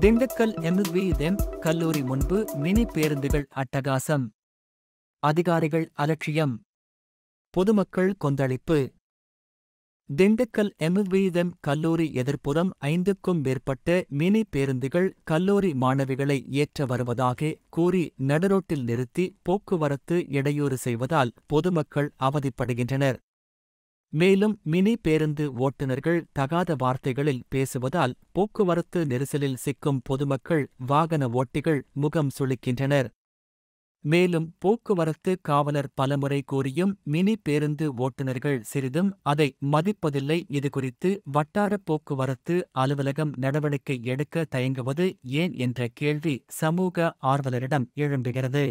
Dindigul MVM கல்லூரி முன்பு mini பேருந்துகள் அட்டகாசம் அதிகாரிகள் அலட்சியம் பொதுமக்கள் கொந்தளிப்பு திண்டுக்கல் எம்விஎம் கல்லூரி எதிர்ப்புறம் ஐந்துக்கும் மேற்பட்ட மினி பேருந்துகள் கல்லூரி மாணவிகளை ஏற்ற வருவதாக கூறி நடுரோட்டில் நிறுத்தி போக்குவரத்து இடையூறு செய்வதால் பொதுமக்கள் அவதிப்படுகின்றனர் மேலும் மினி பேருந்து ஓட்டுநர்கள் தகாத வார்த்தைகளில் பேசுவதால் போக்குவரத்து நெரிசலில் சிக்கும் பொதுமக்கள் வாகன ஓட்டிகள் முகம் சுளிக்கின்றனர் மேலும் போக்குவரத்து காவலர் பலமுறை கூறியும் மினி பேருந்து ஓட்டுநர்கள் சிறிதும் அதை மதிப்பதில்லை இதுகுறித்து வட்டார போக்குவரத்து அலுவலகம் நடவடிக்கை எடுக்க தயங்குவது ஏன் என்ற கேள்வி சமூக ஆர்வலரிடம் எழும்புகிறது